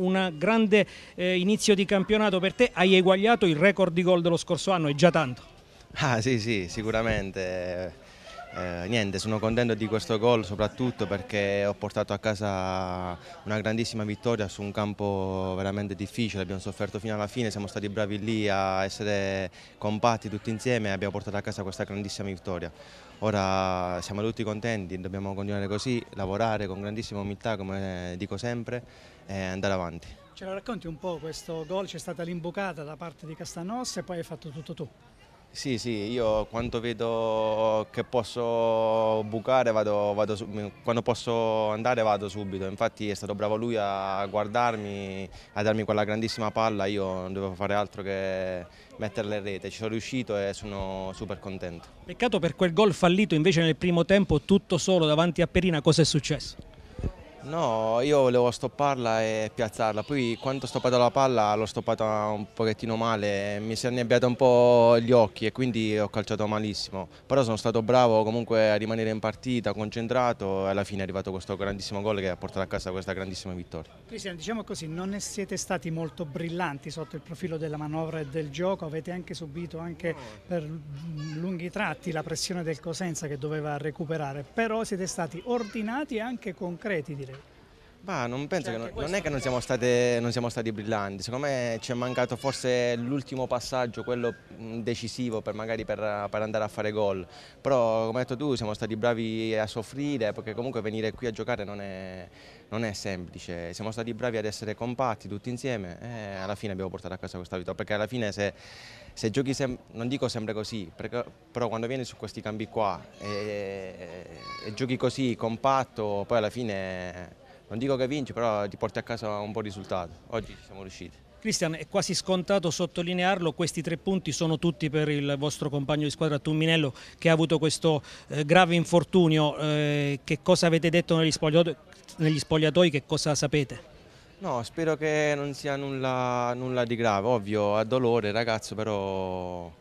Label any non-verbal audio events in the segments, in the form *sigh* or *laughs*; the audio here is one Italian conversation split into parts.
un grande eh, inizio di campionato per te, hai eguagliato il record di gol dello scorso anno, è già tanto. Ah sì sì, sicuramente eh, niente, sono contento di questo gol soprattutto perché ho portato a casa una grandissima vittoria su un campo veramente difficile, abbiamo sofferto fino alla fine, siamo stati bravi lì a essere compatti tutti insieme e abbiamo portato a casa questa grandissima vittoria. Ora siamo tutti contenti, dobbiamo continuare così, lavorare con grandissima umiltà come dico sempre e andare avanti. Ce lo racconti un po' questo gol, c'è stata l'imbucata da parte di Castanossa e poi hai fatto tutto tu. Sì, sì, io quando vedo che posso bucare, vado, vado, quando posso andare vado subito, infatti è stato bravo lui a guardarmi, a darmi quella grandissima palla, io non dovevo fare altro che metterla in rete, ci sono riuscito e sono super contento. Peccato per quel gol fallito invece nel primo tempo tutto solo davanti a Perina, cosa è successo? No, io volevo stopparla e piazzarla, poi quando ho stoppato la palla l'ho stoppata un pochettino male, mi si è annebbiato un po' gli occhi e quindi ho calciato malissimo, però sono stato bravo comunque a rimanere in partita, concentrato e alla fine è arrivato questo grandissimo gol che ha portato a casa questa grandissima vittoria. Cristian, diciamo così, non ne siete stati molto brillanti sotto il profilo della manovra e del gioco, avete anche subito anche eh. per lunghi tratti la pressione del Cosenza che doveva recuperare, però siete stati ordinati e anche concreti direi. Bah, non, penso cioè, che non, non è che non siamo, state, non siamo, stati brillanti, secondo me ci è mancato forse l'ultimo passaggio, quello decisivo per magari per, per andare a fare gol, però come hai detto tu siamo stati bravi a soffrire perché comunque venire qui a giocare non è, non è semplice, siamo stati bravi ad essere compatti tutti insieme e eh, alla fine abbiamo portato a casa questa vittoria, perché alla fine se, se giochi, non dico sempre così, perché, però quando vieni su questi cambi qua e, e, e giochi così compatto poi alla fine non dico che vinci, però ti porti a casa un buon risultato. Oggi ci siamo riusciti. Cristian, è quasi scontato sottolinearlo, questi tre punti sono tutti per il vostro compagno di squadra Tumminello che ha avuto questo eh, grave infortunio. Eh, che cosa avete detto negli spogliatoi, negli spogliatoi, Che cosa sapete? No, spero che non sia nulla, nulla di grave, ovvio, ha dolore ragazzo, però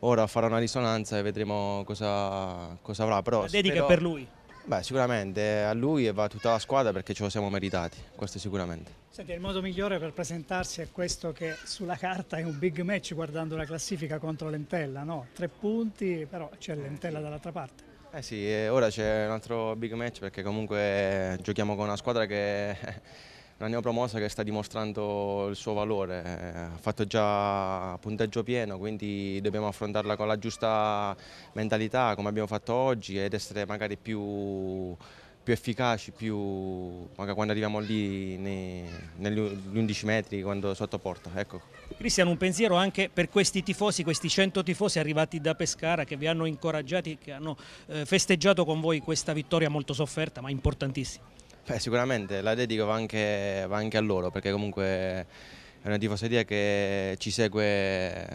ora farà una risonanza e vedremo cosa, cosa avrà. Però La dedica spero... per lui? Beh, sicuramente a lui e va tutta la squadra perché ce lo siamo meritati, questo sicuramente. Senti, il modo migliore per presentarsi è questo che sulla carta è un big match guardando la classifica contro Lentella, no? Tre punti, però c'è Lentella dall'altra parte. Eh sì, ora c'è un altro big match perché comunque giochiamo con una squadra che una neopromossa che sta dimostrando il suo valore, eh, ha fatto già punteggio pieno, quindi dobbiamo affrontarla con la giusta mentalità come abbiamo fatto oggi ed essere magari più, più efficaci, più, magari quando arriviamo lì negli 11 metri, quando sotto porta. Ecco. Cristiano, un pensiero anche per questi tifosi, questi 100 tifosi arrivati da Pescara che vi hanno incoraggiati, che hanno eh, festeggiato con voi questa vittoria molto sofferta ma importantissima. Beh, sicuramente la dedico va anche, va anche a loro perché comunque è una tifoseria che ci segue,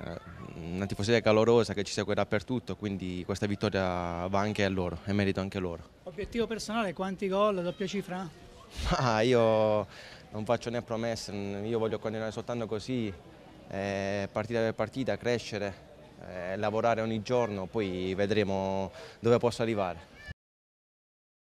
una tifoseria calorosa che ci segue dappertutto, quindi questa vittoria va anche a loro, è merito anche loro. Obiettivo personale, quanti gol, doppia cifra? Ma *laughs* ah, io non faccio né promesse, io voglio continuare soltanto così, eh, partita per partita, crescere, eh, lavorare ogni giorno, poi vedremo dove posso arrivare.